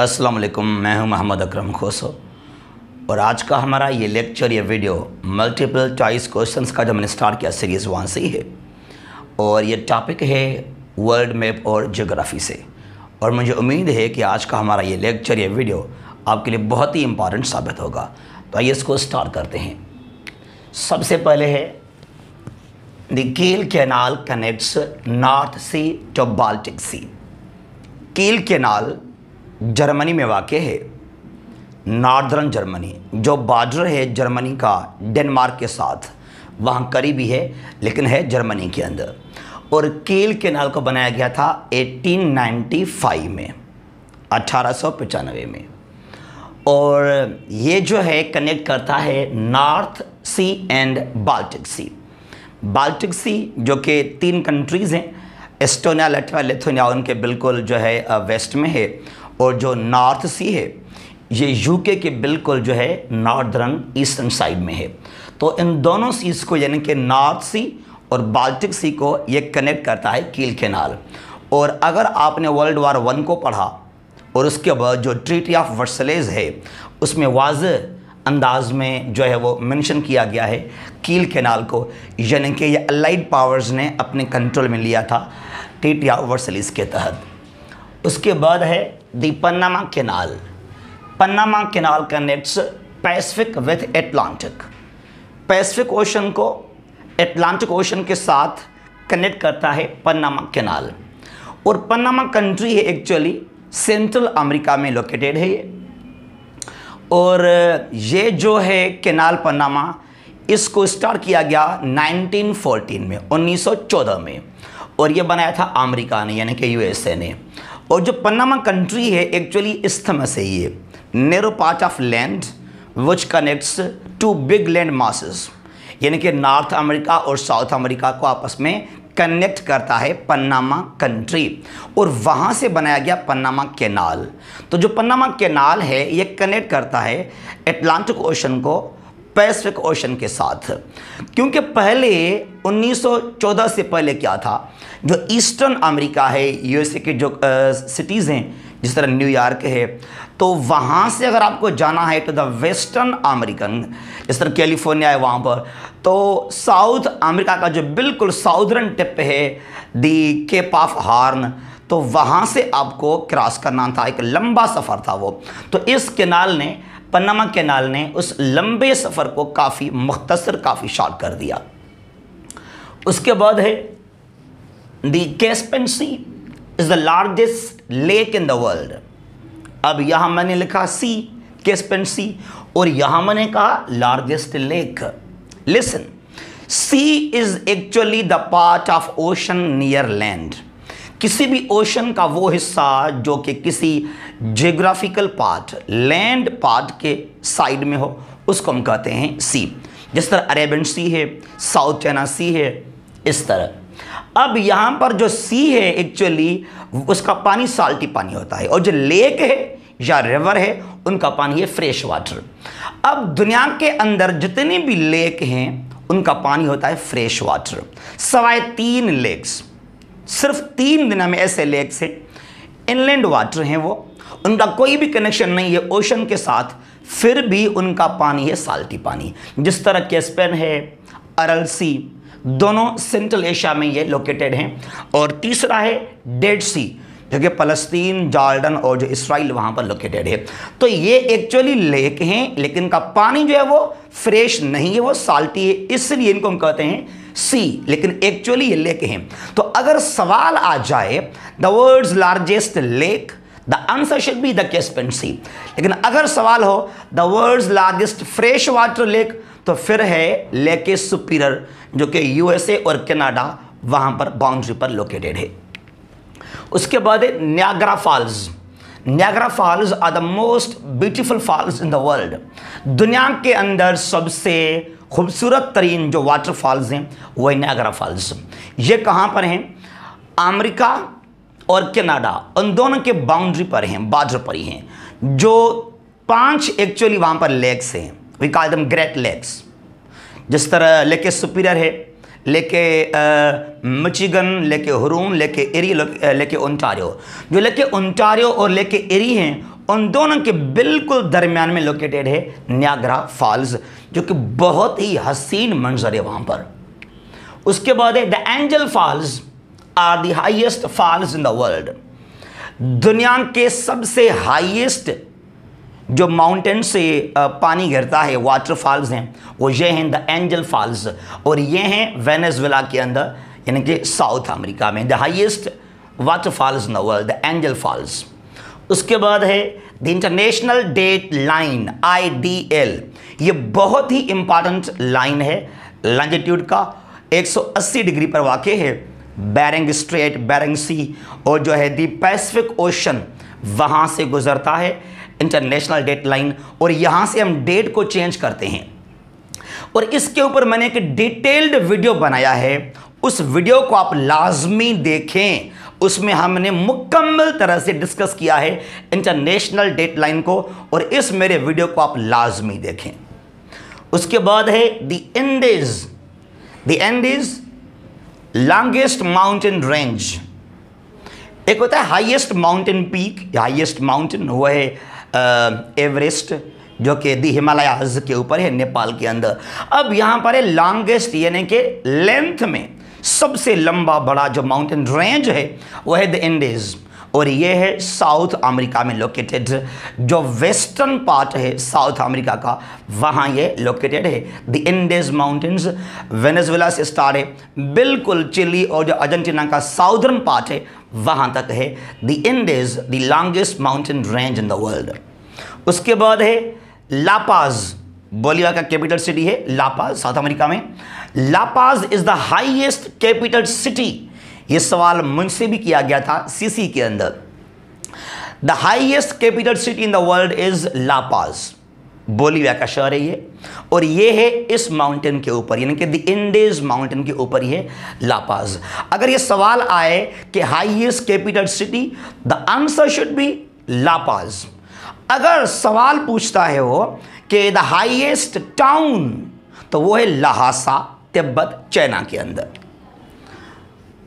अस्सलाम वालेकुम मैं हूं मोहम्मद अकरम खोसो और आज का हमारा ये लेक्चर ये वीडियो मल्टीपल चॉइस क्वेश्चंस का जो मैंने स्टार्ट किया सीरीज़ वन से ही है और ये टॉपिक है वर्ल्ड मैप और जोग्राफ़ी से और मुझे उम्मीद है कि आज का हमारा ये लेक्चर ये वीडियो आपके लिए बहुत ही इम्पॉर्टेंट साबित होगा तो आइए इसको स्टार्ट करते हैं सबसे पहले है the Kiel Canal connects North Sea to Baltic Sea Kiel Canal Germany में वाक़ है नार्दर्न जर्मनी जो बॉर्डर है जर्मनी का डेनमार्क के साथ वहाँ करीबी है लेकिन है जर्मनी के अंदर और कील केनाल को बनाया गया था 1895 में अठारह में और ये जो है कनेक्ट करता है North Sea and Baltic Sea Baltic Sea जो कि तीन कंट्रीज़ हैं एस्टोनिया लेथोनिया उनके बिल्कुल जो है वेस्ट में है और जो नॉर्थ सी है ये यूके के बिल्कुल जो है नॉर्दर्न ईस्टर्न साइड में है तो इन दोनों सीज को यानी कि नॉर्थ सी और बाल्टिक सी को ये कनेक्ट करता है कील केनाल और अगर आपने वर्ल्ड वार वन को पढ़ा और उसके बाद जो ट्रीटी ऑफ वर्सलेज है उसमें वाज अंदाज में जो है वो मेंशन किया गया है कील केनाल को यानी कि ये अलाइड पावर्स ने अपने कंट्रोल में लिया था ट्रीटी ऑफ वर्सलेज के तहत उसके बाद है the Panama Canal Panama Canal connects Pacific with Atlantic. Ocean को एटलांटिक ओशन के साथ कनेक्ट करता है पन्नामा कैनाल और पन्नामा कंट्री है एक्चुअली सेंट्रल अमेरिका में लोकेटेड है ये और uh, ये जो है कैनाल पन्नामा इसको स्टार्ट किया गया 1914 में 1914 में और ये बनाया था अमेरिका ने यानी कि यूएसए ने और जो पनामा कंट्री है एक्चुअली इस से ही है narrow part of land which connects two big land masses यानी कि नॉर्थ अमेरिका और साउथ अमेरिका को आपस में कनेक्ट करता है पन्नामा कंट्री और वहाँ से बनाया गया पन्नामा केनाल तो जो पन्नामा केनाल है ये कनेक्ट करता है एटलांटिक ओशन को पैसिफिक ओशन के साथ क्योंकि पहले 1914 से पहले क्या था जो ईस्टर्न अमेरिका है यूएसए के जो सिटीज़ हैं जिस तरह न्यूयॉर्क है तो वहाँ से अगर आपको जाना है टू द वेस्टर्न अमेरिकन जिस तरह कैलिफोर्निया है वहाँ पर तो साउथ अमेरिका का जो बिल्कुल साउदर्न टिप है दी केप ऑफ हॉर्न तो वहाँ से आपको क्रॉस करना था एक लंबा सफ़र था वो तो इस केनाल ने पनामा कैनाल ने उस लंबे सफ़र को काफ़ी मुख्तसर काफ़ी शॉर्ट कर दिया उसके बाद है the Caspian Sea is the largest lake in the world अब यहाँ मैंने लिखा सी कैस्पन सी और यहाँ मैंने कहा largest lake listen sea is actually the part of ocean near land किसी भी ओशन का वो हिस्सा जो कि किसी जियोग्राफिकल पार्ट लैंड पार्ट के साइड में हो उसको हम कहते हैं सी जिस तरह अरेबियन सी है साउथ चाइना सी है इस तरह अब यहाँ पर जो सी है एक्चुअली उसका पानी साल्टी पानी होता है और जो लेक है या रिवर है उनका पानी है फ्रेश वाटर अब दुनिया के अंदर जितने भी लेक हैं उनका पानी होता है फ्रेश वाटर सवाए तीन लेक्स सिर्फ तीन दिन में ऐसे लेक हैं इनलैंड वाटर हैं वो उनका कोई भी कनेक्शन नहीं है ओशन के साथ फिर भी उनका पानी है साल्टी पानी जिस तरह कैस्पेन है अरलसी दोनों सेंट्रल एशिया में ये लोकेटेड हैं और तीसरा है डेड सी जो कि फलस्तीन जॉर्डन और जो इसराइल वहाँ पर लोकेटेड है तो ये एक्चुअली लेक हैं लेकिन इनका पानी जो है वो फ्रेश नहीं है वो साल्टी है इसलिए इनको हम कहते हैं सी लेकिन एक्चुअली ये लेक है तो अगर सवाल आ जाए the world largest lake the answer should be the Caspian Sea लेकिन अगर सवाल हो the world largest fresh water lake तो फिर है ए सुपीरियर जो कि यूएसए और कनाडा वहां पर बाउंड्री पर लोकेटेड है उसके बाद है Niagara Falls Niagara Falls are the most beautiful falls in the world दुनिया के अंदर सबसे खूबसूरत तरीन जो वाटरफॉल्स हैं वो है नागरा फॉल्स ये कहाँ पर हैं अमेरिका और कनाडा उन दोनों के बाउंड्री पर हैं बार्डर पर ही हैं जो पांच एक्चुअली वहाँ पर लेक्स हैं we call them Great Lakes जिस तरह लेके सुपीरियर है लेके मिचिगन लेके हरूम लेके एरी लेके ओंटारियो जो लेके ओंटारियो और लेके एरी हैं उन दोनों के बिल्कुल दरमियान में लोकेटेड है न्यागरा फॉल्स जो कि बहुत ही हसीन मंजर है वहाँ पर उसके बाद है the Angel Falls are the highest falls in the world दुनिया के सबसे हाइएस्ट जो माउंटेन से पानी गिरता है वाटरफॉल्स हैं वो ये हैं द एंजल फॉल्स और ये हैं वेनेजुएला के अंदर यानी कि साउथ अमेरिका में the water waterfalls in the world the Angel Falls उसके बाद है the International Date Line IDL ये बहुत ही इंपॉर्टेंट लाइन है लॉन्गिट्यूड का 180 डिग्री पर वाक़ है बैरंग स्ट्रेट बैरंग सी और जो है दी पैसिफिक ओशन वहाँ से गुजरता है इंटरनेशनल डेट लाइन और यहाँ से हम डेट को चेंज करते हैं और इसके ऊपर मैंने एक डिटेल्ड वीडियो बनाया है उस वीडियो को आप लाजमी देखें उसमें हमने मुकम्मल तरह से डिस्कस किया है इंटरनेशनल डेट लाइन को और इस मेरे वीडियो को आप लाजमी देखें उसके बाद है the is the is longest mountain range एक होता है highest mountain peak highest mountain वो है एवरेस्ट जो कि दी हिमालयाज के ऊपर है नेपाल के अंदर अब यहां पर है लॉन्गेस्ट यानी कि लेंथ में सबसे लंबा बड़ा जो माउंटेन रेंज है वह है द इंडीज़ और ये है साउथ अमेरिका में लोकेटेड जो वेस्टर्न पार्ट है साउथ अमेरिका का वहाँ ये लोकेटेड है द इंडेज माउंटेन्स वेनेजुला से स्टार्ट है बिल्कुल चिली और जो अर्जेंटीना का साउदर्न पार्ट है वहाँ तक है the Andes the longest mountain range in the world उसके बाद है लापाज बोलिया का कैपिटल सिटी है लापाज साउथ अमेरिका में La Paz is the highest capital city ये सवाल मुझसे भी किया गया था सीसी के अंदर the highest capital city in the world is La Paz Bolivia का शहर है ये और ये है इस माउंटेन के ऊपर यानी कि द इंडेज माउंटेन के ऊपर ये लापाज अगर ये सवाल आए कि highest capital city the answer should be La Paz अगर सवाल पूछता है वो के द हाइएस्ट टाउन तो वो है लहासा तिब्बत चाइना के अंदर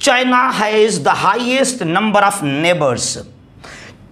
China has the highest number of neighbours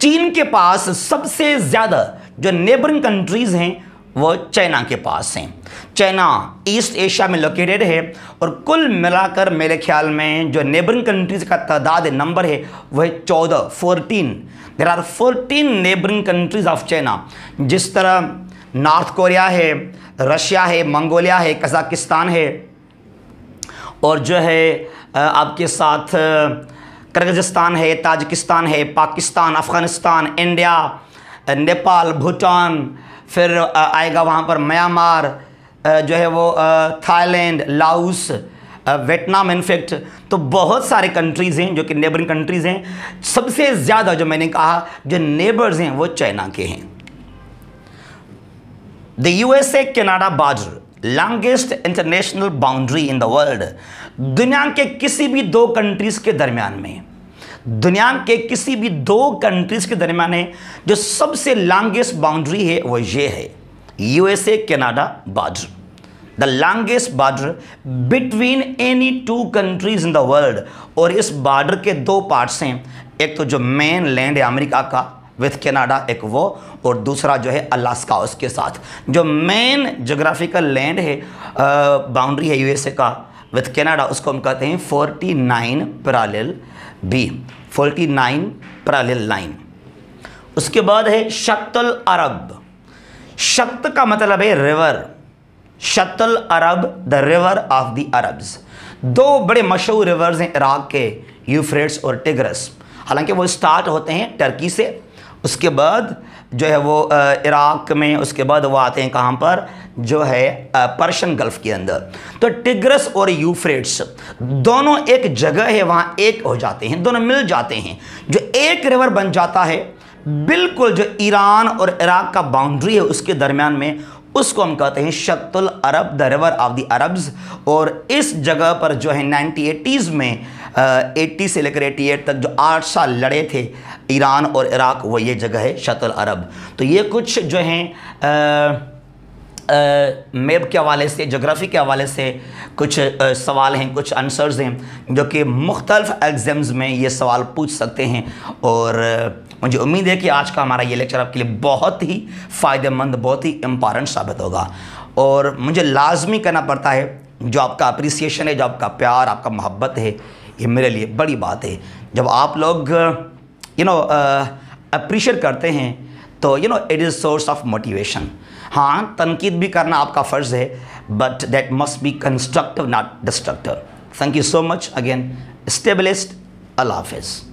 चीन के पास सबसे ज़्यादा जो नेबरिंग कंट्रीज़ हैं वो चाइना के पास हैं चाइना ईस्ट एशिया में लोकेटेड है और कुल मिलाकर मेरे ख्याल में जो नेबरिंग कंट्रीज़ का तादाद नंबर है वह है चौदह fourteen there are fourteen neighbouring countries of China जिस तरह नॉर्थ कोरिया है रशिया है मंगोलिया है कज़ाकिस्तान है और जो है आपके साथ कर्गजस्तान है ताजिकिस्तान है पाकिस्तान अफ़गानिस्तान इंडिया नेपाल भूटान फिर आएगा वहाँ पर म्यांमार जो है वो थाईलैंड लाओस वियतनाम इनफेक्ट तो बहुत सारे कंट्रीज़ हैं जो कि नेबरिंग कंट्रीज़ हैं सबसे ज़्यादा जो मैंने कहा जो नेबर्स हैं वो चाइना के हैं The USA-Canada border longest international boundary in the world दुनिया के किसी भी दो कंट्रीज के दरमियान में दुनिया के किसी भी दो कंट्रीज के दरमियान है जो सबसे लॉन्गेस्ट बाउंड्री है वो ये है USA Canada border the longest border between any two countries in the world और इस बॉर्डर के दो पार्ट्स हैं एक तो जो मेन लैंड है अमेरिका का विथ कनाडा एक वो और दूसरा जो है अलास्का उसके साथ जो मेन जोग्राफिकल लैंड है बाउंड्री है यूएसए का विथ कनाडा उसको हम कहते हैं forty nine B forty nine line उसके बाद है शक्तल अरब शक्त का मतलब है river Shatt al Arab the river of the Arabs दो बड़े मशहूर रिवर्स हैं इराक के यूफ्रेट्स और टिग्रस हालांकि वो स्टार्ट होते हैं टर्की से उसके बाद जो है वो इराक़ में उसके बाद वो आते हैं कहाँ पर जो है पर्शियन गल्फ़ के अंदर तो टिग्रस और यूफ्रेट्स दोनों एक जगह है वहाँ एक हो जाते हैं दोनों मिल जाते हैं जो एक रिवर बन जाता है बिल्कुल जो ईरान और इराक़ का बाउंड्री है उसके दरमियान में उसको हम कहते हैं Shatt al Arab the river of the Arabs और इस जगह पर जो है नाइनटी एटीज़ में एट्टी से लेकर एट्टी एट तक जो आठ साल लड़े थे ईरान और इराक़ वो ये जगह है शतल अरब तो ये कुछ जो हैं मैप के हवाले से जोग्राफ़ी के हवाले से कुछ आ, सवाल हैं कुछ आंसर्स हैं जो कि मुख्तलफ़ एग्ज़ाम्स में ये सवाल पूछ सकते हैं और मुझे उम्मीद है कि आज का हमारा ये लेक्चर आपके लिए बहुत ही फ़ायदेमंद बहुत ही इम्पॉर्टेंट साबित होगा और मुझे लाजमी करना पड़ता है जो आपका अप्रिसिएशन है जो आपका प्यार आपका मोहब्बत है ये मेरे लिए बड़ी बात है जब आप लोग यू नो अप्रिशिएट करते हैं तो you know it is source of motivation हाँ तनकीद भी करना आपका फ़र्ज़ है but that must be constructive not destructive thank you so much again स्टेबलिस्ट अल्लाह हाफिज़